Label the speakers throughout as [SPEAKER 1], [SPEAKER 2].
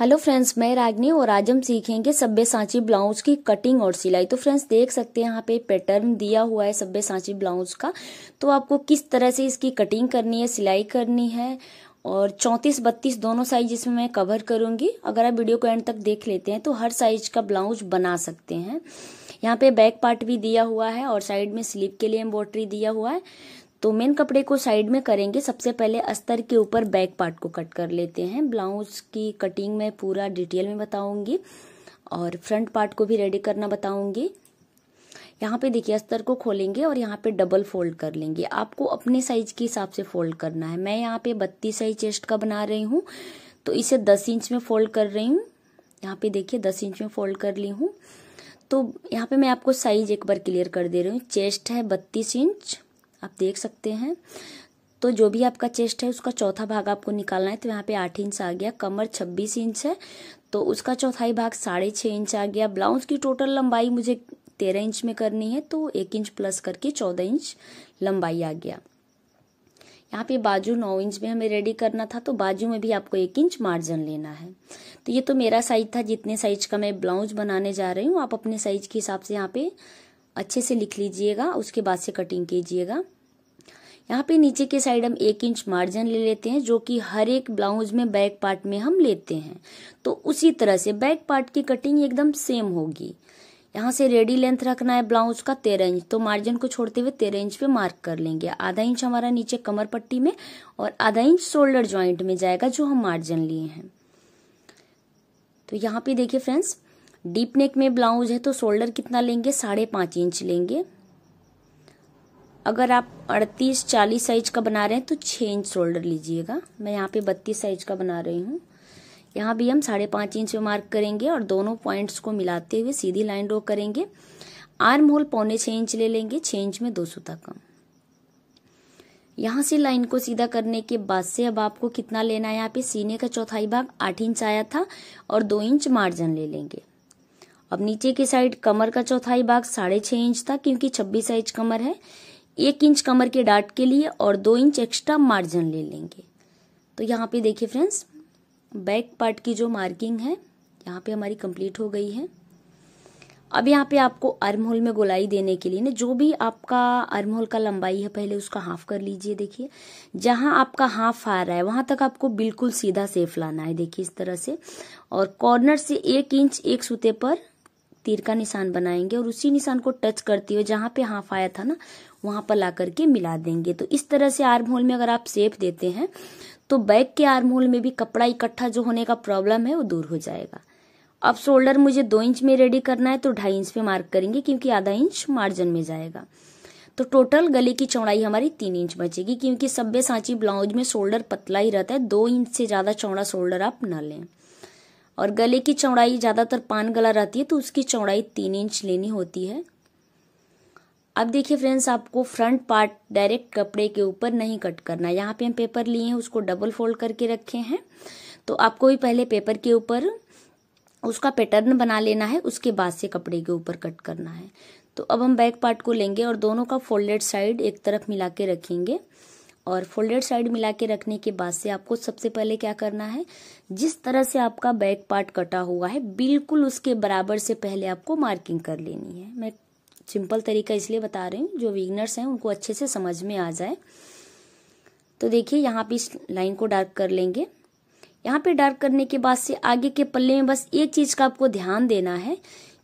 [SPEAKER 1] hello friends मैं रागनी और आज हम सीखेंगे सब्बे सांची ब्लाउज की कटिंग और सिलाई तो फ्रेंड्स देख सकते हैं यहाँ पे पैटर्न दिया हुआ है सब्बे सांची ब्लाउज का तो आपको किस तरह से इसकी कटिंग करनी है सिलाई करनी है और चौंतीस बत्तीस दोनों साइज इसमें मैं कवर करूंगी अगर आप वीडियो को एंड तक देख लेते हैं तो हर साइज का ब्लाउज बना सकते हैं यहाँ पे बैक पार्ट भी दिया हुआ है और साइड में स्लीप के लिए एम्ब्रॉयड्री दिया हुआ है तो मेन कपड़े को साइड में करेंगे सबसे पहले अस्तर के ऊपर बैक पार्ट को कट कर लेते हैं ब्लाउज की कटिंग में पूरा डिटेल में बताऊंगी और फ्रंट पार्ट को भी रेडी करना बताऊंगी यहाँ पे देखिए अस्तर को खोलेंगे और यहाँ पे डबल फोल्ड कर लेंगे आपको अपने साइज के हिसाब से फोल्ड करना है मैं यहाँ पे बत्तीस साइज चेस्ट का बना रही हूँ तो इसे दस इंच में फोल्ड कर रही हूँ यहाँ पे देखिए दस इंच में फोल्ड कर ली हूँ तो यहाँ पे मैं आपको साइज एक बार क्लियर कर दे रही हूँ चेस्ट है बत्तीस इंच आप देख सकते हैं तो जो भी आपका चेस्ट है उसका चौथा भाग आपको निकालना है तो यहाँ पे आठ इंच आ गया कमर छब्बीस इंच है तो उसका चौथाई भाग साढ़े छः इंच आ गया ब्लाउज की टोटल लंबाई मुझे तेरह इंच में करनी है तो एक इंच प्लस करके चौदह इंच लंबाई आ गया यहाँ पे बाजू नौ इंच में हमें रेडी करना था तो बाजू में भी आपको एक इंच मार्जिन लेना है तो ये तो मेरा साइज था जितने साइज का मैं ब्लाउज बनाने जा रही हूँ आप अपने साइज के हिसाब से यहाँ पे अच्छे से लिख लीजिएगा उसके बाद से कटिंग कीजिएगा यहाँ पे नीचे के साइड हम एक इंच मार्जिन ले लेते हैं जो कि हर एक ब्लाउज में बैक पार्ट में हम लेते हैं तो उसी तरह से बैक पार्ट की कटिंग एकदम सेम होगी यहाँ से रेडी लेंथ रखना है ब्लाउज का तेरह इंच तो मार्जिन को छोड़ते हुए तेरह इंच पे मार्क कर लेंगे आधा इंच हमारा नीचे कमर पट्टी में और आधा इंच शोल्डर ज्वाइंट में जाएगा जो हम मार्जिन लिए हैं तो यहाँ पे देखिए फ्रेंड्स डीप नेक में ब्लाउज है तो शोल्डर कितना लेंगे साढ़े पाँच इंच लेंगे अगर आप अड़तीस चालीस साइज का बना रहे हैं तो छः इंच शोल्डर लीजिएगा मैं यहाँ पे बत्तीस साइज का बना रही हूँ यहाँ भी हम साढ़े पाँच इंच में मार्क करेंगे और दोनों पॉइंट्स को मिलाते हुए सीधी लाइन ड्रॉ करेंगे आर्म होल पौने छः इंच ले लेंगे छः इंच में दो सूता कम यहाँ से लाइन को सीधा करने के बाद से अब आपको कितना लेना है यहाँ पे सीने का चौथाई भाग आठ इंच आया था और दो इंच मार्जिन ले लेंगे अब नीचे की साइड कमर का चौथाई भाग साढ़े छह इंच था क्योंकि छब्बीस इंच कमर है एक इंच कमर के डाट के लिए और दो इंच एक्स्ट्रा मार्जिन ले लेंगे तो यहाँ पे देखिए फ्रेंड्स बैक पार्ट की जो मार्किंग है यहाँ पे हमारी कंप्लीट हो गई है अब यहाँ पे आपको अर्म होल में गोलाई देने के लिए ना जो भी आपका अर्म होल का लंबाई है पहले उसका हाफ कर लीजिए देखिए जहाँ आपका हाफ आ रहा है वहां तक आपको बिल्कुल सीधा सेफ लाना है देखिए इस तरह से और कॉर्नर से एक इंच एक सूते पर तीर का निशान बनाएंगे और उसी निशान को टच करते हुए जहाँ पे हाफ आया था ना वहां पर ला करके मिला देंगे तो इस तरह से आर्म होल में अगर आप सेप देते हैं तो बैक के आर्म होल में भी कपड़ा इकट्ठा जो होने का प्रॉब्लम है वो दूर हो जाएगा अब शोल्डर मुझे दो इंच में रेडी करना है तो ढाई इंच पे मार्क करेंगे क्योंकि आधा इंच मार्जिन में जाएगा तो टोटल गले की चौड़ाई हमारी तीन इंच बचेगी क्योंकि सभ्य सांची ब्लाउज में शोल्डर पतला ही रहता है दो इंच से ज़्यादा चौड़ा शोल्डर आप न लें और गले की चौड़ाई ज़्यादातर पान गला रहती है तो उसकी चौड़ाई तीन इंच लेनी होती है अब देखिए फ्रेंड्स आपको फ्रंट पार्ट डायरेक्ट कपड़े के ऊपर नहीं कट करना है यहाँ पे हम पेपर लिए हैं उसको डबल फोल्ड करके रखे हैं तो आपको भी पहले पेपर के ऊपर उसका पैटर्न बना लेना है उसके बाद से कपड़े के ऊपर कट करना है तो अब हम बैक पार्ट को लेंगे और दोनों का फोल्डेड साइड एक तरफ मिला के रखेंगे और फोल्डेड साइड मिला के रखने के बाद से आपको सबसे पहले क्या करना है जिस तरह से आपका बैक पार्ट कटा हुआ है बिल्कुल उसके बराबर से पहले आपको मार्किंग कर लेनी है मैं सिंपल तरीका इसलिए बता रही हूँ जो विगनर्स हैं उनको अच्छे से समझ में आ जाए तो देखिए यहाँ पे इस लाइन को डार्क कर लेंगे यहाँ पे डार्क करने के बाद से आगे के पल्ले में बस एक चीज का आपको ध्यान देना है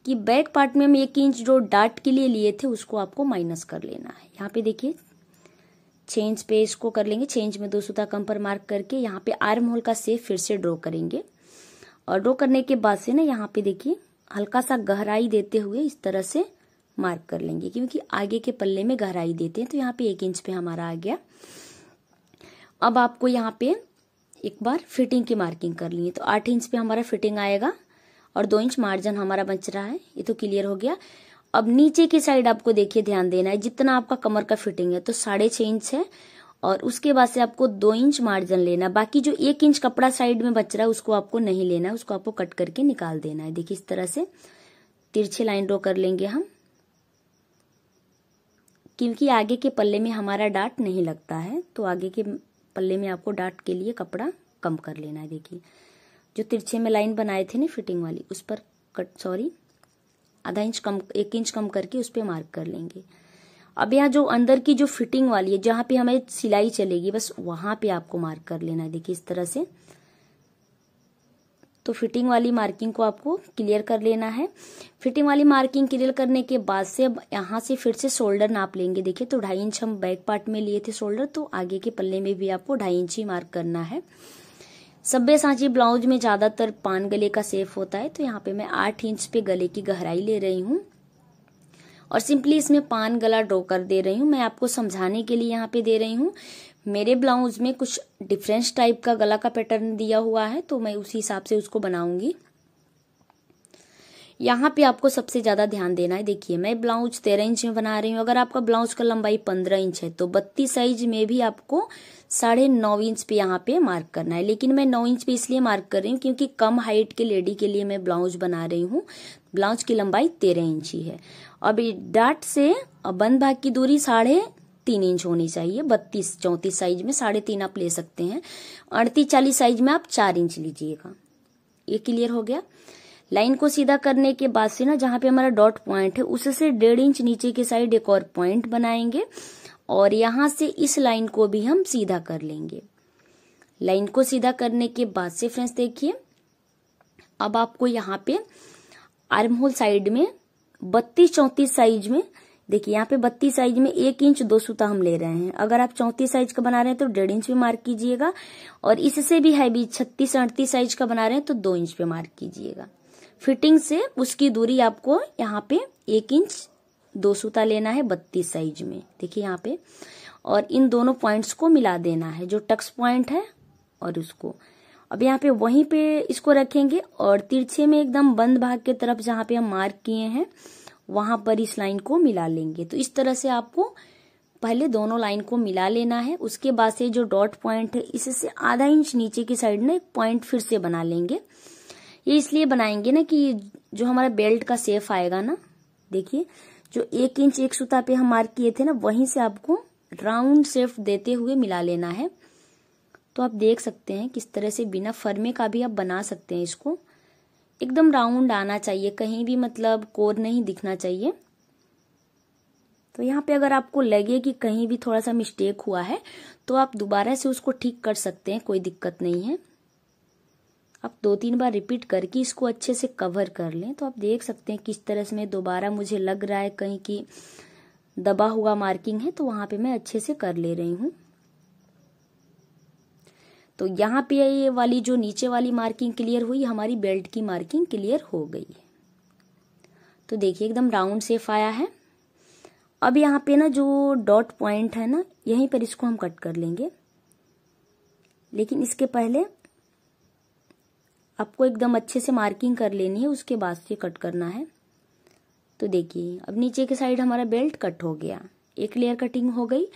[SPEAKER 1] कि बैक पार्ट में हम एक इंच जो डार्ट के लिए लिए थे उसको आपको माइनस कर लेना है यहाँ पे देखिए चेंज पे इसको कर लेंगे चेंज में दो सूता कम पर मार्क करके यहाँ पे आर्म होल का सेप फिर से ड्रॉ करेंगे और ड्रॉ करने के बाद से ना यहाँ पे देखिए हल्का सा गहराई देते हुए इस तरह से मार्क कर लेंगे क्योंकि आगे के पल्ले में गहराई देते हैं तो यहाँ पे एक इंच पे हमारा आ गया अब आपको यहाँ पे एक बार फिटिंग की मार्किंग कर ली है तो आठ इंच पे हमारा फिटिंग आएगा और दो इंच मार्जिन हमारा बच रहा है ये तो क्लियर हो गया अब नीचे की साइड आपको देखिए ध्यान देना है जितना आपका कमर का फिटिंग है तो साढ़े छह इंच है और उसके बाद से आपको दो इंच मार्जिन लेना बाकी जो एक इंच कपड़ा साइड में बच रहा है उसको आपको नहीं लेना है उसको आपको कट करके निकाल देना है देखिए इस तरह से तिरछी लाइन ड्रॉ कर लेंगे हम क्योंकि आगे के पल्ले में हमारा डाट नहीं लगता है तो आगे के पल्ले में आपको डाट के लिए कपड़ा कम कर लेना है देखिए जो तिरछे में लाइन बनाए थे ना फिटिंग वाली उस पर कट सॉरी आधा इंच कम एक इंच कम करके उस पर मार्क कर लेंगे अब यहाँ जो अंदर की जो फिटिंग वाली है जहाँ पे हमें सिलाई चलेगी बस वहां पे आपको मार्क कर लेना है देखिए इस तरह से तो फिटिंग वाली मार्किंग को आपको क्लियर कर लेना है फिटिंग वाली मार्किंग क्लियर करने के बाद से अब यहाँ से फिर से शोल्डर नाप लेंगे देखिए तो ढाई इंच हम बैक पार्ट में लिए थे शोल्डर तो आगे के पल्ले में भी आपको ढाई इंच ही मार्क करना है सभ्य सांची ब्लाउज में ज्यादातर पान गले का सेफ होता है तो यहाँ पे मैं आठ इंच पे गले की गहराई ले रही हूँ और सिंपली इसमें पान गला ड्रॉ कर दे रही हूँ मैं आपको समझाने के लिए यहाँ पे दे रही हूँ मेरे ब्लाउज में कुछ डिफरेंस टाइप का गला का पैटर्न दिया हुआ है तो मैं उसी हिसाब से उसको बनाऊंगी यहाँ पे आपको सबसे ज़्यादा ध्यान देना है देखिए मैं ब्लाउज तेरह इंच में बना रही हूँ अगर आपका ब्लाउज का लंबाई पंद्रह इंच है तो बत्तीस साइज में भी आपको साढ़े नौ इंच पे यहाँ पे मार्क करना है लेकिन मैं नौ इंच पे इसलिए मार्क कर रही हूँ क्योंकि कम हाइट के लेडी के लिए मैं ब्लाउज बना रही हूँ ब्लाउज की लंबाई तेरह इंच ही है अब डाट से बंद भाग की दूरी साढ़े तीन इंच होनी चाहिए बत्तीस चौंतीस साइज में साढ़े तीन आप ले सकते हैं अड़तीस चालीस साइज में आप चार इंच लीजिएगा ये क्लियर हो गया लाइन को सीधा करने के बाद से ना जहां पे हमारा डॉट पॉइंट है उससे डेढ़ इंच नीचे की साइड एक और पॉइंट बनाएंगे और यहां से इस लाइन को भी हम सीधा कर लेंगे लाइन को सीधा करने के बाद से फ्रेंड्स देखिए अब आपको यहाँ पे आर्म होल साइड में बत्तीस चौंतीस साइज में देखिए यहाँ पे बत्तीस साइज में एक इंच दो सूता हम ले रहे हैं अगर आप चौंतीस साइज का बना रहे हैं तो डेढ़ इंच पे मार्क कीजिएगा और इससे भी है भी छत्तीस अड़तीस साइज का बना रहे हैं तो दो इंच पे मार्क कीजिएगा फिटिंग से उसकी दूरी आपको यहाँ पे एक इंच दो सूता लेना है बत्तीस साइज में देखिए यहाँ पे और इन दोनों पॉइंट्स को मिला देना है जो टक्स पॉइंट है और उसको अब यहाँ पे वहीं पे इसको रखेंगे और तिरछे में एकदम बंद भाग के तरफ जहाँ पे हम मार्क किए हैं वहां पर इस लाइन को मिला लेंगे तो इस तरह से आपको पहले दोनों लाइन को मिला लेना है उसके बाद से जो डॉट पॉइंट है इससे आधा इंच नीचे की साइड में एक पॉइंट फिर से बना लेंगे ये इसलिए बनाएंगे ना कि जो हमारा बेल्ट का सेफ आएगा ना देखिए जो एक इंच एक सूता पे हम मार्क किए थे ना वहीं से आपको राउंड सेफ देते हुए मिला लेना है तो आप देख सकते हैं किस तरह से बिना फर्मे का भी आप बना सकते हैं इसको एकदम राउंड आना चाहिए कहीं भी मतलब कोर नहीं दिखना चाहिए तो यहाँ पे अगर आपको लगे कि कहीं भी थोड़ा सा मिस्टेक हुआ है तो आप दोबारा से उसको ठीक कर सकते हैं कोई दिक्कत नहीं है आप दो तीन बार रिपीट करके इसको अच्छे से कवर कर लें तो आप देख सकते हैं किस तरह से मैं दोबारा मुझे लग रहा है कहीं की दबा हुआ मार्किंग है तो वहां पे मैं अच्छे से कर ले रही हूं तो यहाँ पे ये वाली जो नीचे वाली मार्किंग क्लियर हुई हमारी बेल्ट की मार्किंग क्लियर हो गई है तो देखिए एकदम राउंड सेफ आया है अब यहाँ पे ना जो डॉट पॉइंट है ना यहीं पर इसको हम कट कर लेंगे लेकिन इसके पहले आपको एकदम अच्छे से मार्किंग कर लेनी है उसके बाद से कट करना है तो देखिए अब नीचे के साइड हमारा बेल्ट कट हो गया एक लेयर कटिंग हो गई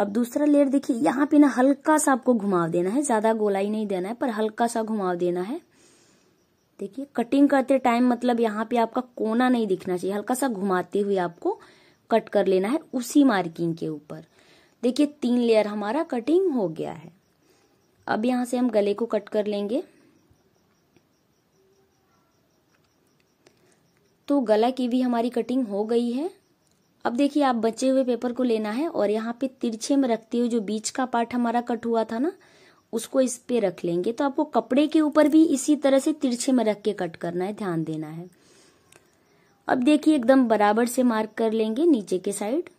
[SPEAKER 1] अब दूसरा लेयर देखिए यहाँ पे ना हल्का सा आपको घुमाव देना है ज्यादा गोलाई नहीं देना है पर हल्का सा घुमाव देना है देखिए कटिंग करते टाइम मतलब यहाँ पे आपका कोना नहीं दिखना चाहिए हल्का सा घुमाते हुए आपको कट कर लेना है उसी मार्किंग के ऊपर देखिए तीन लेयर हमारा कटिंग हो गया है अब यहां से हम गले को कट कर लेंगे तो गला की भी हमारी कटिंग हो गई है अब देखिए आप बचे हुए पेपर को लेना है और यहाँ पे तिरछे में रखते हुए जो बीच का पार्ट हमारा कट हुआ था ना उसको इस पे रख लेंगे तो आपको कपड़े के ऊपर भी इसी तरह से तिरछे में रख के कट करना है ध्यान देना है अब देखिए एकदम बराबर से मार्क कर लेंगे नीचे के साइड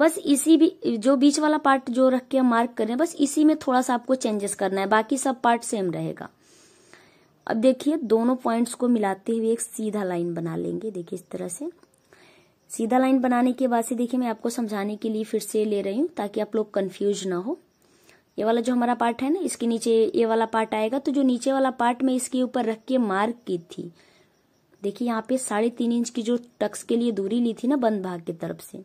[SPEAKER 1] बस इसी भी जो बीच वाला पार्ट जो रख के मार्क करें बस इसी में थोड़ा सा आपको चेंजेस करना है बाकी सब पार्ट सेम रहेगा अब देखिए दोनों पॉइंट्स को मिलाते हुए एक सीधा लाइन बना लेंगे देखिए इस तरह से सीधा लाइन बनाने के बाद से देखिए मैं आपको समझाने के लिए फिर से ले रही हूँ ताकि आप लोग कन्फ्यूज ना हो ये वाला जो हमारा पार्ट है ना इसके नीचे ये वाला पार्ट आएगा तो जो नीचे वाला पार्ट मैं इसके ऊपर रख के मार्क की थी देखिए यहाँ पे साढ़े तीन इंच की जो टक्स के लिए दूरी ली थी ना बंद भाग की तरफ से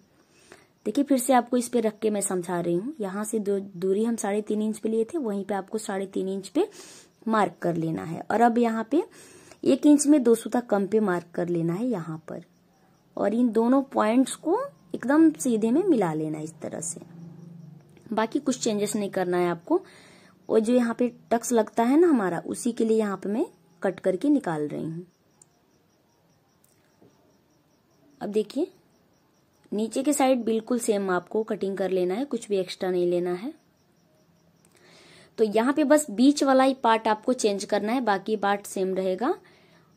[SPEAKER 1] देखिए फिर से आपको इस पे रख के मैं समझा रही हूँ यहाँ से जो दूरी हम साढ़े तीन इंच पे लिए थे वहीं पे आपको साढ़े तीन इंच पे मार्क कर लेना है और अब यहाँ पे एक इंच में दो सूता कम पे मार्क कर लेना है यहाँ पर और इन दोनों पॉइंट्स को एकदम सीधे में मिला लेना इस तरह से बाकी कुछ चेंजेस नहीं करना है आपको और जो यहाँ पे टक्स लगता है ना हमारा उसी के लिए यहाँ पे मैं कट करके निकाल रही हूँ अब देखिए नीचे के साइड बिल्कुल सेम आपको कटिंग कर लेना है कुछ भी एक्स्ट्रा नहीं लेना है तो यहाँ पे बस बीच वाला ही पार्ट आपको चेंज करना है बाकी पार्ट सेम रहेगा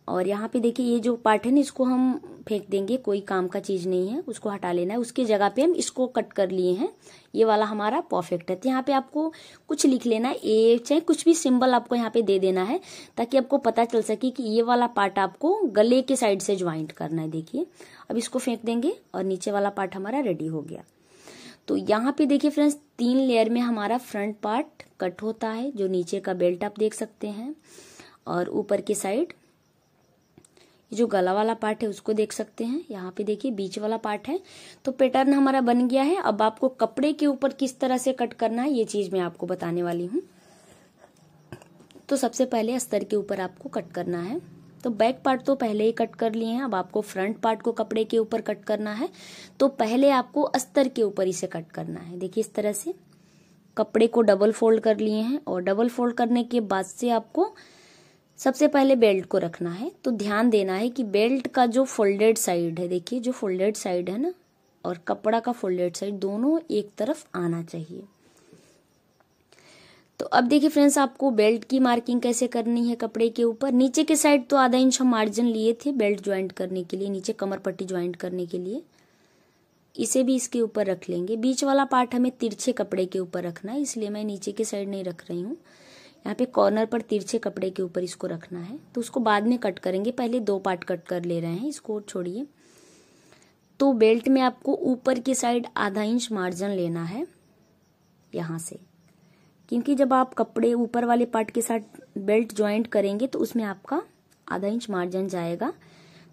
[SPEAKER 1] और यहाँ पे देखिए ये जो पार्ट है ना इसको हम फेंक देंगे कोई काम का चीज नहीं है उसको हटा लेना है उसकी जगह पे हम इसको कट कर लिए हैं ये वाला हमारा परफेक्ट है तो यहाँ पे आपको कुछ लिख लेना है ए चाहे कुछ भी सिंबल आपको यहाँ पे दे देना है ताकि आपको पता चल सके कि ये वाला पार्ट आपको गले के साइड से ज्वाइंट करना है देखिए अब इसको फेंक देंगे और नीचे वाला पार्ट हमारा रेडी हो गया तो यहाँ पे देखिए फ्रेंड्स तीन लेयर में हमारा फ्रंट पार्ट कट होता है जो नीचे का बेल्ट आप देख सकते हैं और ऊपर की साइड जो गला वाला पार्ट है उसको देख सकते हैं यहाँ पे देखिए बीच वाला पार्ट है तो पैटर्न हमारा बन गया है अब आपको कपड़े के ऊपर किस तरह से कट करना है ये चीज मैं आपको बताने वाली हूँ तो सबसे पहले अस्तर के ऊपर आपको कट करना है तो बैक पार्ट तो पहले ही कट कर लिए हैं अब आपको फ्रंट पार्ट को कपड़े के ऊपर कट करना है तो पहले आपको अस्तर के ऊपर इसे कट करना है देखिए इस तरह से कपड़े को डबल फोल्ड कर लिए हैं और डबल फोल्ड करने के बाद से आपको सबसे पहले बेल्ट को रखना है तो ध्यान देना है कि बेल्ट का जो फोल्डेड साइड है देखिए जो फोल्डेड साइड है ना और कपड़ा का फोल्डेड साइड दोनों एक तरफ आना चाहिए तो अब देखिए फ्रेंड्स आपको बेल्ट की मार्किंग कैसे करनी है कपड़े के ऊपर नीचे के साइड तो आधा इंच हम मार्जिन लिए थे बेल्ट ज्वाइंट करने के लिए नीचे कमर पट्टी ज्वाइंट करने के लिए इसे भी इसके ऊपर रख लेंगे बीच वाला पार्ट हमें तिरछे कपड़े के ऊपर रखना है इसलिए मैं नीचे के साइड नहीं रख रही हूँ यहाँ पे कॉर्नर पर तिरछे कपड़े के ऊपर इसको रखना है तो उसको बाद में कट करेंगे पहले दो पार्ट कट कर ले रहे हैं इसको छोड़िए तो बेल्ट में आपको ऊपर की साइड आधा इंच मार्जिन लेना है यहाँ से क्योंकि जब आप कपड़े ऊपर वाले पार्ट के साथ बेल्ट ज्वाइंट करेंगे तो उसमें आपका आधा इंच मार्जिन जाएगा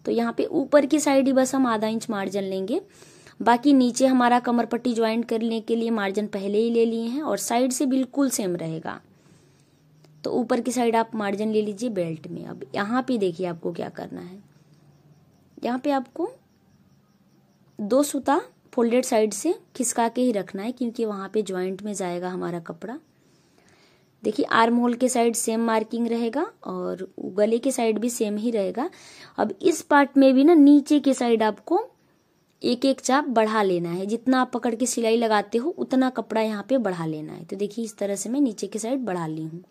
[SPEAKER 1] तो यहाँ पे ऊपर की साइड ही बस हम आधा इंच मार्जिन लेंगे बाकी नीचे हमारा कमर पट्टी ज्वाइंट करने के लिए मार्जिन पहले ही ले लिए हैं और साइड से बिल्कुल सेम रहेगा तो ऊपर की साइड आप मार्जिन ले लीजिए बेल्ट में अब यहाँ पे देखिए आपको क्या करना है यहाँ पे आपको दो सूता फोल्डेड साइड से खिसका के ही रखना है क्योंकि वहाँ पे ज्वाइंट में जाएगा हमारा कपड़ा देखिए आर्म होल के साइड सेम मार्किंग रहेगा और गले के साइड भी सेम ही रहेगा अब इस पार्ट में भी ना नीचे के साइड आपको एक एक चाप बढ़ा लेना है जितना आप पकड़ के सिलाई लगाते हो उतना कपड़ा यहाँ पे बढ़ा लेना है तो देखिए इस तरह से मैं नीचे के साइड बढ़ा ली हूँ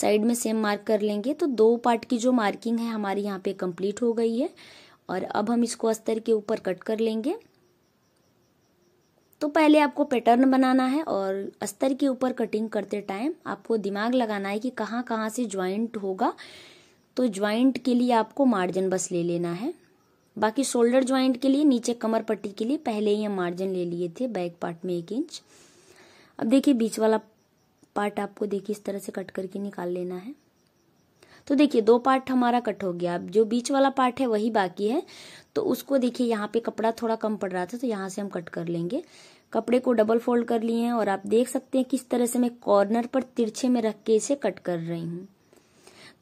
[SPEAKER 1] साइड में सेम मार्क कर लेंगे तो दो पार्ट की जो मार्किंग है हमारी यहाँ पे कंप्लीट हो गई है और अब हम इसको अस्तर के ऊपर कट कर लेंगे तो पहले आपको पैटर्न बनाना है और अस्तर के ऊपर कटिंग करते टाइम आपको दिमाग लगाना है कि कहाँ कहाँ से ज्वाइंट होगा तो ज्वाइंट के लिए आपको मार्जिन बस ले लेना है बाकी शोल्डर ज्वाइंट के लिए नीचे कमर पट्टी के लिए पहले ही हम मार्जिन ले लिए थे बैक पार्ट में एक इंच अब देखिए बीच वाला पार्ट आपको देखिए इस तरह से कट करके निकाल लेना है तो देखिए दो पार्ट हमारा कट हो गया अब जो बीच वाला पार्ट है वही बाकी है तो उसको देखिए यहाँ पे कपड़ा थोड़ा कम पड़ रहा था तो यहाँ से हम कट कर लेंगे कपड़े को डबल फोल्ड कर लिए हैं और आप देख सकते हैं किस तरह से मैं कॉर्नर पर तिरछे में रख के इसे कट कर रही हूँ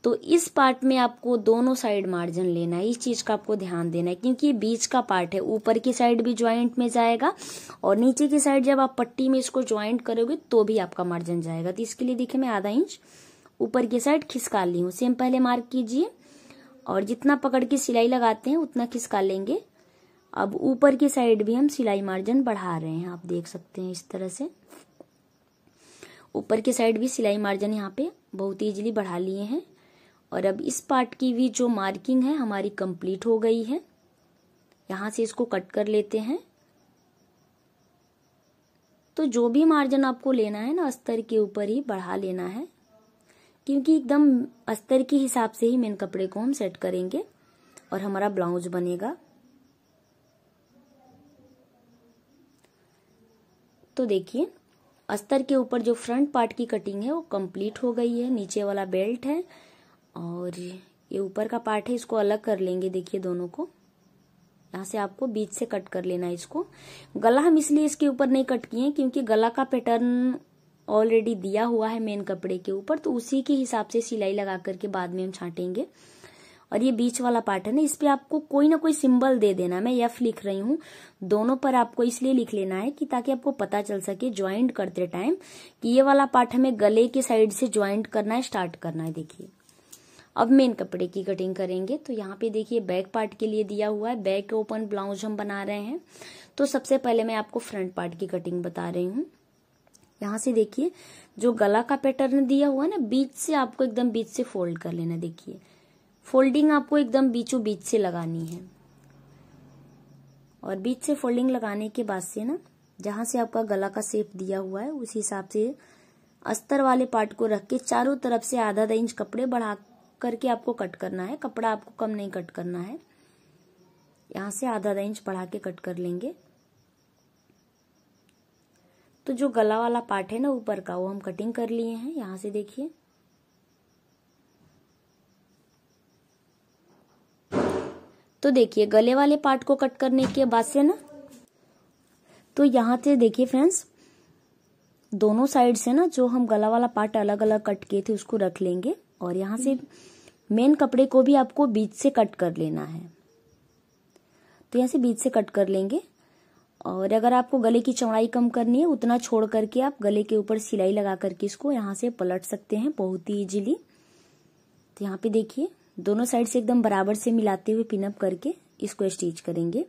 [SPEAKER 1] तो इस पार्ट में आपको दोनों साइड मार्जिन लेना है इस चीज का आपको ध्यान देना है क्योंकि ये बीच का पार्ट है ऊपर की साइड भी ज्वाइंट में जाएगा और नीचे की साइड जब आप पट्टी में इसको ज्वाइंट करोगे तो भी आपका मार्जिन जाएगा तो इसके लिए देखिए मैं आधा इंच ऊपर के साइड खिसका ली हूँ सेम पहले मार्क कीजिए और जितना पकड़ के सिलाई लगाते हैं उतना खिसका लेंगे अब ऊपर की साइड भी हम सिलाई मार्जिन बढ़ा रहे हैं आप देख सकते हैं इस तरह से ऊपर की साइड भी सिलाई मार्जिन यहाँ पे बहुत ईजिली बढ़ा लिए हैं और अब इस पार्ट की भी जो मार्किंग है हमारी कंप्लीट हो गई है यहाँ से इसको कट कर लेते हैं तो जो भी मार्जिन आपको लेना है ना अस्तर के ऊपर ही बढ़ा लेना है क्योंकि एकदम अस्तर के हिसाब से ही मेन कपड़े को हम सेट करेंगे और हमारा ब्लाउज बनेगा तो देखिए अस्तर के ऊपर जो फ्रंट पार्ट की कटिंग है वो कंप्लीट हो गई है नीचे वाला बेल्ट है और ये ऊपर का पार्ट है इसको अलग कर लेंगे देखिए दोनों को यहां से आपको बीच से कट कर लेना है इसको गला हम इसलिए इसके ऊपर नहीं कट किए क्योंकि गला का पैटर्न ऑलरेडी दिया हुआ है मेन कपड़े के ऊपर तो उसी के हिसाब से सिलाई लगा करके बाद में हम छाटेंगे और ये बीच वाला पार्ट है ना इस पर आपको कोई ना कोई सिंबल दे देना मैं यफ लिख रही हूँ दोनों पर आपको इसलिए लिख लेना है कि ताकि आपको पता चल सके ज्वाइंट करते टाइम कि ये वाला पार्ट हमें गले के साइड से ज्वाइंट करना है स्टार्ट करना है देखिए अब मेन कपड़े की कटिंग करेंगे तो यहाँ पे देखिए बैक पार्ट के लिए दिया हुआ है बैक ओपन ब्लाउज हम बना रहे हैं तो सबसे पहले मैं आपको फ्रंट पार्ट की कटिंग बता रही हूँ यहाँ से देखिए जो गला का पैटर्न दिया हुआ है ना बीच से आपको एकदम बीच से फोल्ड कर लेना देखिए फोल्डिंग आपको एकदम बीचों बीच से लगानी है और बीच से फोल्डिंग लगाने के बाद से ना जहां से आपका गला का सेप दिया हुआ है उस हिसाब से अस्तर वाले पार्ट को रख के चारों तरफ से आधा आधा इंच कपड़े बढ़ा करके आपको कट करना है कपड़ा आपको कम नहीं कट करना है यहाँ से आधा आधा इंच बढ़ा के कट कर लेंगे तो जो गला वाला पार्ट है ना ऊपर का वो हम कटिंग कर लिए हैं यहाँ से देखिए तो देखिए गले वाले पार्ट को कट करने के बाद से ना तो यहाँ से देखिए फ्रेंड्स दोनों साइड से ना जो हम गला वाला पार्ट अलग अलग कट किए थे उसको रख लेंगे और यहाँ से मेन कपड़े को भी आपको बीच से कट कर लेना है तो यहाँ से बीच से कट कर लेंगे और अगर आपको गले की चौड़ाई कम करनी है उतना छोड़ करके आप गले के ऊपर सिलाई लगा करके इसको यहाँ से पलट सकते हैं बहुत ही इजीली तो यहाँ पे देखिए दोनों साइड से एकदम बराबर से मिलाते हुए पिनअप करके इसको स्टिच करेंगे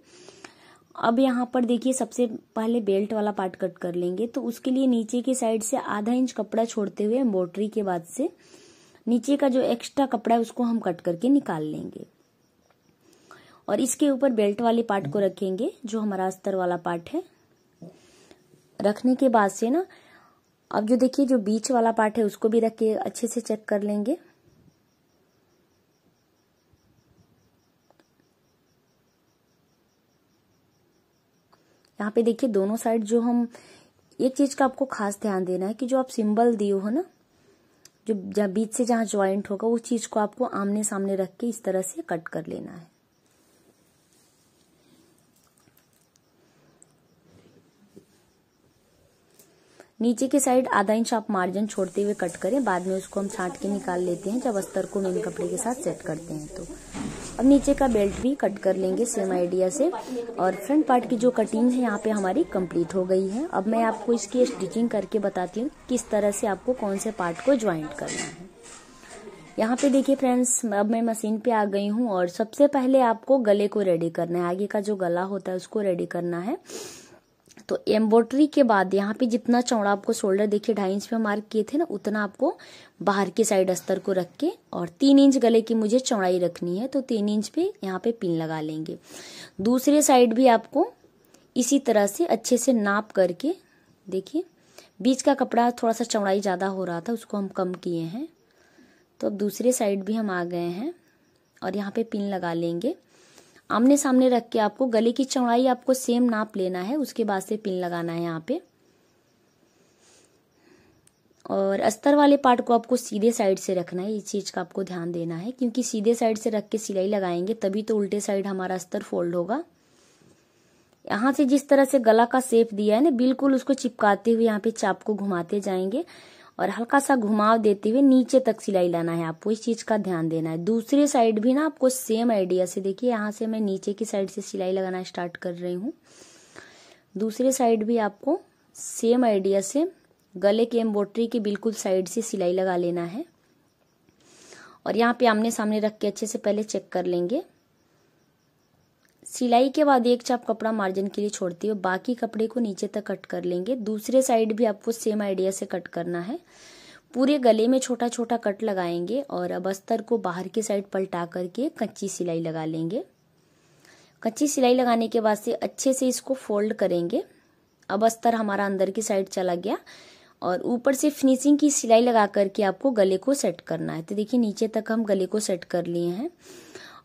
[SPEAKER 1] अब यहाँ पर देखिए सबसे पहले बेल्ट वाला पार्ट कट कर लेंगे तो उसके लिए नीचे की साइड से आधा इंच कपड़ा छोड़ते हुए एम्ब्रॉयडरी के बाद से नीचे का जो एक्स्ट्रा कपड़ा है उसको हम कट करके निकाल लेंगे और इसके ऊपर बेल्ट वाले पार्ट को रखेंगे जो हमारा अस्तर वाला पार्ट है रखने के बाद से ना अब जो देखिए जो बीच वाला पार्ट है उसको भी रख के अच्छे से चेक कर लेंगे यहाँ पे देखिए दोनों साइड जो हम एक चीज का आपको खास ध्यान देना है कि जो आप सिंबल दिए हो ना जो बीच से जहां ज्वाइंट होगा उस चीज को आपको आमने सामने रख के इस तरह से कट कर लेना है नीचे की साइड आधा इंच आप मार्जिन छोड़ते हुए कट करें बाद में उसको हम छांट के निकाल लेते हैं जब अस्तर को मेन कपड़े के साथ सेट करते हैं तो अब नीचे का बेल्ट भी कट कर लेंगे सेम आइडिया से और फ्रंट पार्ट की जो कटिंग है यहाँ पे हमारी कंप्लीट हो गई है अब मैं आपको इसकी स्टिचिंग करके बताती हूँ किस तरह से आपको कौन से पार्ट को ज्वाइंट करना है यहाँ पे देखिए फ्रेंड्स अब मैं मशीन पे आ गई हूँ और सबसे पहले आपको गले को रेडी करना है आगे का जो गला होता है उसको रेडी करना है तो एम्ब्रॉयडरी के बाद यहाँ पे जितना चौड़ा आपको शोल्डर देखिए ढाई इंच पे मार्क किए थे ना उतना आपको बाहर के साइड अस्तर को रख के और तीन इंच गले की मुझे चौड़ाई रखनी है तो तीन इंच पे यहाँ पे पिन लगा लेंगे दूसरे साइड भी आपको इसी तरह से अच्छे से नाप करके देखिए बीच का कपड़ा थोड़ा सा चौड़ाई ज़्यादा हो रहा था उसको हम कम किए हैं तो अब दूसरे साइड भी हम आ गए हैं और यहाँ पे पिन लगा लेंगे आमने सामने रख के आपको गले की चौड़ाई आपको सेम नाप लेना है उसके बाद से पिन लगाना है यहाँ पे और अस्तर वाले पार्ट को आपको सीधे साइड से रखना है इस चीज़ का आपको ध्यान देना है क्योंकि सीधे साइड से रख के सिलाई लगाएंगे तभी तो उल्टे साइड हमारा अस्तर फोल्ड होगा यहाँ से जिस तरह से गला का सेप दिया है ना बिल्कुल उसको चिपकाते हुए यहाँ पे चाप को घुमाते जाएंगे और हल्का सा घुमाव देते हुए नीचे तक सिलाई लाना है आपको इस चीज का ध्यान देना है दूसरे साइड भी ना आपको सेम आइडिया से देखिए यहाँ से मैं नीचे की साइड से सिलाई लगाना स्टार्ट कर रही हूँ दूसरे साइड भी आपको सेम आइडिया से गले की एम्ब्रॉयडरी के बिल्कुल साइड से सिलाई लगा लेना है और यहाँ पे आमने सामने रख के अच्छे से पहले चेक कर लेंगे सिलाई के बाद एक चाप कपड़ा मार्जिन के लिए छोड़ती हुए बाकी कपड़े को नीचे तक कट कर लेंगे दूसरे साइड भी आपको सेम आइडिया से कट करना है पूरे गले में छोटा छोटा कट लगाएंगे और अब अस्तर को बाहर की साइड पलटा करके कच्ची सिलाई लगा लेंगे कच्ची सिलाई लगाने के बाद से अच्छे से इसको फोल्ड करेंगे अब अस्तर हमारा अंदर की साइड चला गया और ऊपर से फिनिशिंग की सिलाई लगा करके आपको गले को सेट करना है तो देखिए नीचे तक हम गले को सेट कर लिए हैं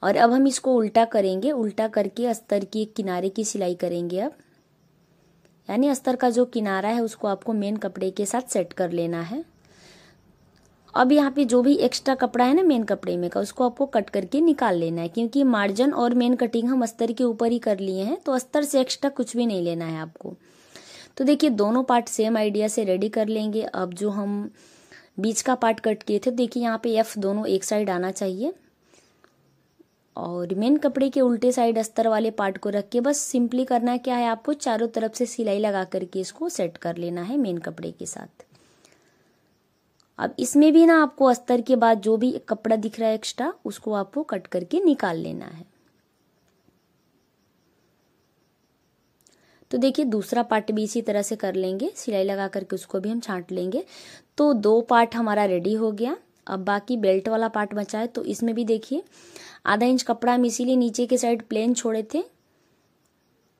[SPEAKER 1] और अब हम इसको उल्टा करेंगे उल्टा करके अस्तर की किनारे की सिलाई करेंगे अब यानी अस्तर का जो किनारा है उसको आपको मेन कपड़े के साथ सेट कर लेना है अब यहाँ पे जो भी एक्स्ट्रा कपड़ा है ना मेन कपड़े में का उसको आपको कट करके निकाल लेना है क्योंकि मार्जिन और मेन कटिंग हम अस्तर के ऊपर ही कर लिए हैं तो अस्तर से एक्स्ट्रा कुछ भी नहीं लेना है आपको तो देखिए दोनों पार्ट सेम आइडिया से रेडी कर लेंगे अब जो हम बीच का पार्ट कट किए थे देखिए यहाँ पे एफ दोनों एक साइड आना चाहिए और मेन कपड़े के उल्टे साइड अस्तर वाले पार्ट को रख के बस सिंपली करना क्या है आपको चारों तरफ से सिलाई लगा करके इसको सेट कर लेना है मेन कपड़े के साथ अब इसमें भी ना आपको अस्तर के बाद जो भी कपड़ा दिख रहा है एक्स्ट्रा उसको आपको कट करके निकाल लेना है तो देखिए दूसरा पार्ट भी इसी तरह से कर लेंगे सिलाई लगा करके उसको भी हम छांट लेंगे तो दो पार्ट हमारा रेडी हो गया अब बाकी बेल्ट वाला पार्ट बचा है तो इसमें भी देखिए आधा इंच कपड़ा हम इसीलिए नीचे के साइड प्लेन छोड़े थे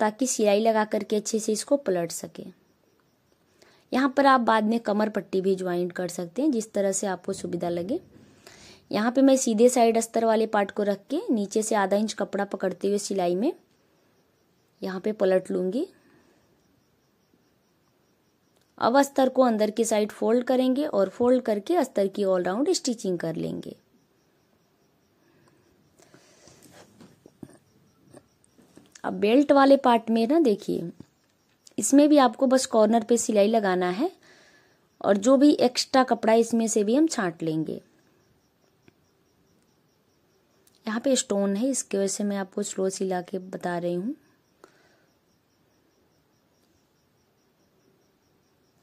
[SPEAKER 1] ताकि सिलाई लगा करके अच्छे से इसको पलट सके यहाँ पर आप बाद में कमर पट्टी भी ज्वाइंट कर सकते हैं जिस तरह से आपको सुविधा लगे यहाँ पे मैं सीधे साइड अस्तर वाले पार्ट को रख के नीचे से आधा इंच कपड़ा पकड़ते हुए सिलाई में यहाँ पे पलट लूँगी अब अस्तर को अंदर की साइड फोल्ड करेंगे और फोल्ड करके अस्तर की ऑल राउंड स्टिचिंग कर लेंगे अब बेल्ट वाले पार्ट में ना देखिए इसमें भी आपको बस कॉर्नर पे सिलाई लगाना है और जो भी एक्स्ट्रा कपड़ा इसमें से भी हम छांट लेंगे यहाँ पे स्टोन है इसकी वजह से मैं आपको स्लो सिला के बता रही हूँ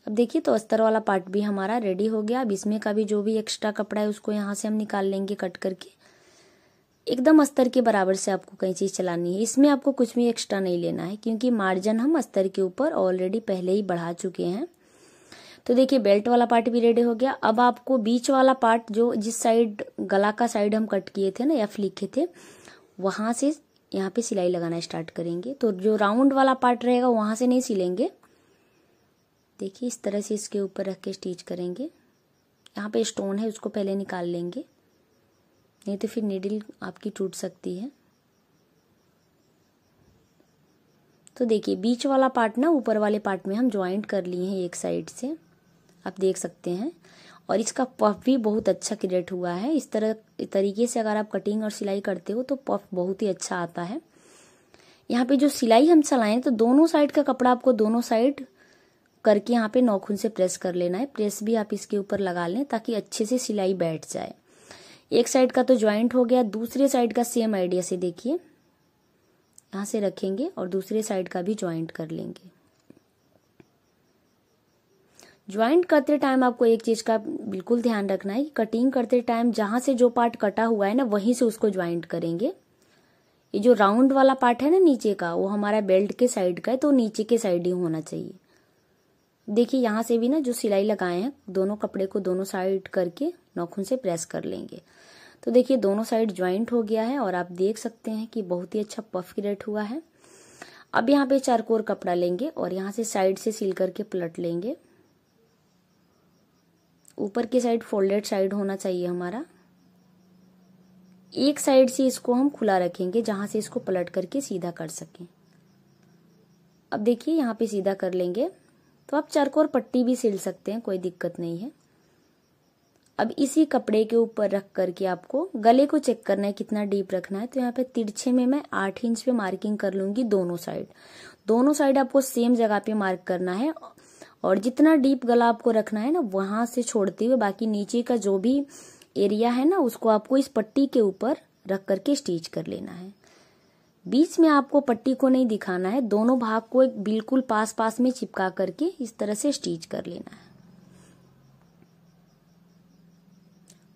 [SPEAKER 1] अब देखिए तो अस्तर वाला पार्ट भी हमारा रेडी हो गया अब इसमें का भी जो भी एक्स्ट्रा कपड़ा है उसको यहाँ से हम निकाल लेंगे कट करके एकदम अस्तर के बराबर से आपको कहीं चीज़ चलानी है इसमें आपको कुछ भी एक्स्ट्रा नहीं लेना है क्योंकि मार्जिन हम अस्तर के ऊपर ऑलरेडी पहले ही बढ़ा चुके हैं तो देखिए बेल्ट वाला पार्ट भी रेडी हो गया अब आपको बीच वाला पार्ट जो जिस साइड गला का साइड हम कट किए थे ना या लिखे थे वहाँ से यहाँ पे सिलाई लगाना स्टार्ट करेंगे तो जो राउंड वाला पार्ट रहेगा वहाँ से नहीं सिलेंगे देखिए इस तरह से इसके ऊपर रख के स्टिच करेंगे यहाँ पे स्टोन है उसको पहले निकाल लेंगे नहीं तो फिर निडिल आपकी टूट सकती है तो देखिए बीच वाला पार्ट ना ऊपर वाले पार्ट में हम ज्वाइंट कर लिए हैं एक साइड से आप देख सकते हैं और इसका पफ भी बहुत अच्छा क्रिएट हुआ है इस तरह तरीके से अगर आप कटिंग और सिलाई करते हो तो पफ बहुत ही अच्छा आता है यहाँ पे जो सिलाई हम चलाएं तो दोनों साइड का कपड़ा आपको दोनों साइड करके यहाँ पे नौखून से प्रेस कर लेना है प्रेस भी आप इसके ऊपर लगा लें ताकि अच्छे से सिलाई बैठ जाए एक साइड का तो ज्वाइंट हो गया दूसरे साइड का सेम आइडिया से देखिए यहाँ से रखेंगे और दूसरे साइड का भी ज्वाइंट कर लेंगे ज्वाइंट करते टाइम आपको एक चीज का बिल्कुल ध्यान रखना है कि कटिंग करते टाइम जहां से जो पार्ट कटा हुआ है ना वहीं से उसको ज्वाइंट करेंगे ये जो राउंड वाला पार्ट है ना नीचे का वो हमारा बेल्ट के साइड का है तो नीचे के साइड ही होना चाहिए देखिए यहाँ से भी ना जो सिलाई लगाए हैं दोनों कपड़े को दोनों साइड करके नाखून से प्रेस कर लेंगे तो देखिए दोनों साइड ज्वाइंट हो गया है और आप देख सकते हैं कि बहुत ही अच्छा पफ क्रिएट हुआ है अब यहाँ पे चारकोर कपड़ा लेंगे और यहाँ से साइड से सील करके पलट लेंगे ऊपर की साइड फोल्डेड साइड होना चाहिए हमारा एक साइड से इसको हम खुला रखेंगे जहां से इसको पलट करके सीधा कर सकें अब देखिए यहाँ पे सीधा कर लेंगे तो आप चरक और पट्टी भी सिल सकते हैं कोई दिक्कत नहीं है अब इसी कपड़े के ऊपर रख करके आपको गले को चेक करना है कितना डीप रखना है तो यहाँ पे तिरछे में मैं आठ इंच पे मार्किंग कर लूंगी दोनों साइड दोनों साइड आपको सेम जगह पे मार्क करना है और जितना डीप गला आपको रखना है ना वहां से छोड़ते हुए बाकी नीचे का जो भी एरिया है ना उसको आपको इस पट्टी के ऊपर रख करके स्टिच कर लेना है बीच में आपको पट्टी को नहीं दिखाना है दोनों भाग को एक बिल्कुल पास पास में चिपका करके इस तरह से स्टिच कर लेना है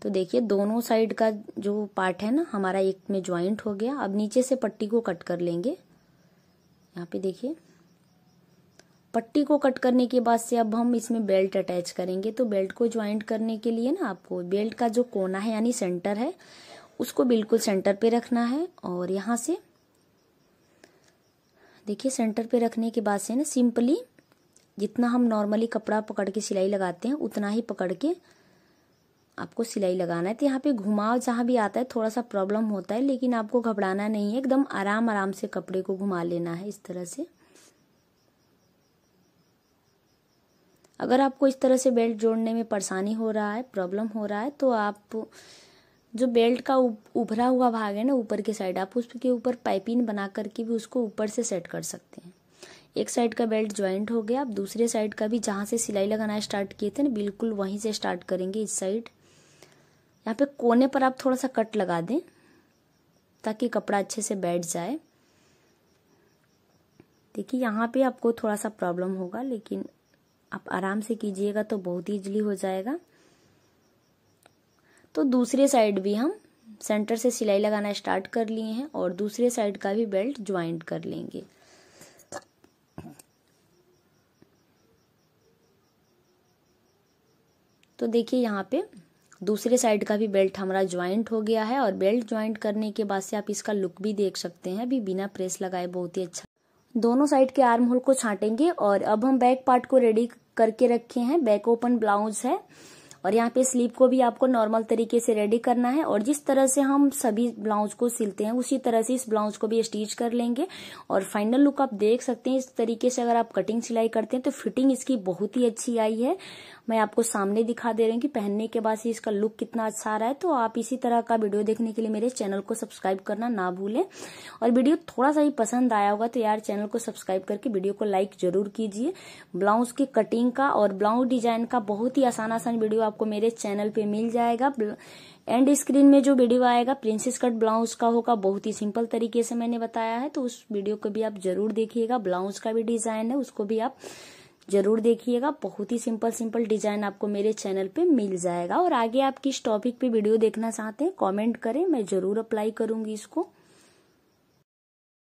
[SPEAKER 1] तो देखिए दोनों साइड का जो पार्ट है ना हमारा एक में ज्वाइंट हो गया अब नीचे से पट्टी को कट कर लेंगे यहाँ पे देखिए पट्टी को कट करने के बाद से अब हम इसमें बेल्ट अटैच करेंगे तो बेल्ट को ज्वाइंट करने के लिए ना आपको बेल्ट का जो कोना है यानी सेंटर है उसको बिल्कुल सेंटर पे रखना है और यहाँ से देखिए सेंटर पे रखने के बाद से ना सिंपली जितना हम नॉर्मली कपड़ा पकड़ के सिलाई लगाते हैं उतना ही पकड़ के आपको सिलाई लगाना है तो यहाँ पे घुमाव जहाँ भी आता है थोड़ा सा प्रॉब्लम होता है लेकिन आपको घबराना नहीं है एकदम आराम आराम से कपड़े को घुमा लेना है इस तरह से अगर आपको इस तरह से बेल्ट जोड़ने में परेशानी हो रहा है प्रॉब्लम हो रहा है तो आप जो बेल्ट का उभरा हुआ भाग है ना ऊपर की साइड आप उसके ऊपर पाइपिंग बना करके भी उसको ऊपर से सेट कर सकते हैं एक साइड का बेल्ट ज्वाइंट हो गया आप दूसरे साइड का भी जहाँ से सिलाई लगाना स्टार्ट किए थे ना बिल्कुल वहीं से स्टार्ट करेंगे इस साइड यहाँ पे कोने पर आप थोड़ा सा कट लगा दें ताकि कपड़ा अच्छे से बैठ जाए देखिए यहाँ पे आपको थोड़ा सा प्रॉब्लम होगा लेकिन आप आराम से कीजिएगा तो बहुत ईजली हो जाएगा तो दूसरे साइड भी हम सेंटर से सिलाई लगाना स्टार्ट कर लिए हैं और दूसरे साइड का भी बेल्ट ज्वाइंट कर लेंगे तो देखिए यहाँ पे दूसरे साइड का भी बेल्ट हमारा ज्वाइंट हो गया है और बेल्ट ज्वाइंट करने के बाद से आप इसका लुक भी देख सकते हैं अभी बिना प्रेस लगाए बहुत ही अच्छा दोनों साइड के आर्म होल को छाटेंगे और अब हम बैक पार्ट को रेडी करके रखे हैं बैक ओपन ब्लाउज है और यहाँ पे स्लीप को भी आपको नॉर्मल तरीके से रेडी करना है और जिस तरह से हम सभी ब्लाउज को सिलते हैं उसी तरह से इस ब्लाउज को भी स्टिच कर लेंगे और फाइनल लुक आप देख सकते हैं इस तरीके से अगर आप कटिंग सिलाई करते हैं तो फिटिंग इसकी बहुत ही अच्छी आई है मैं आपको सामने दिखा दे रही हूँ कि पहनने के बाद इसका लुक कितना अच्छा आ रहा है तो आप इसी तरह का वीडियो देखने के लिए मेरे चैनल को सब्सक्राइब करना ना भूलें और वीडियो थोड़ा सा भी पसंद आया होगा तो यार चैनल को सब्सक्राइब करके वीडियो को लाइक जरूर कीजिए ब्लाउज की कटिंग का और ब्लाउज डिजाइन का बहुत ही आसान आसान वीडियो आपको मेरे चैनल पर मिल जाएगा एंड स्क्रीन में जो वीडियो आएगा प्रिंसेस कट ब्लाउज का होगा बहुत ही सिंपल तरीके से मैंने बताया है तो उस वीडियो को भी आप जरूर देखिएगा ब्लाउज का भी डिजाइन है उसको भी आप जरूर देखिएगा बहुत ही सिंपल सिंपल डिजाइन आपको मेरे चैनल पे मिल जाएगा और आगे आप किस टॉपिक पे वीडियो देखना चाहते हैं कमेंट करें मैं जरूर अप्लाई करूंगी इसको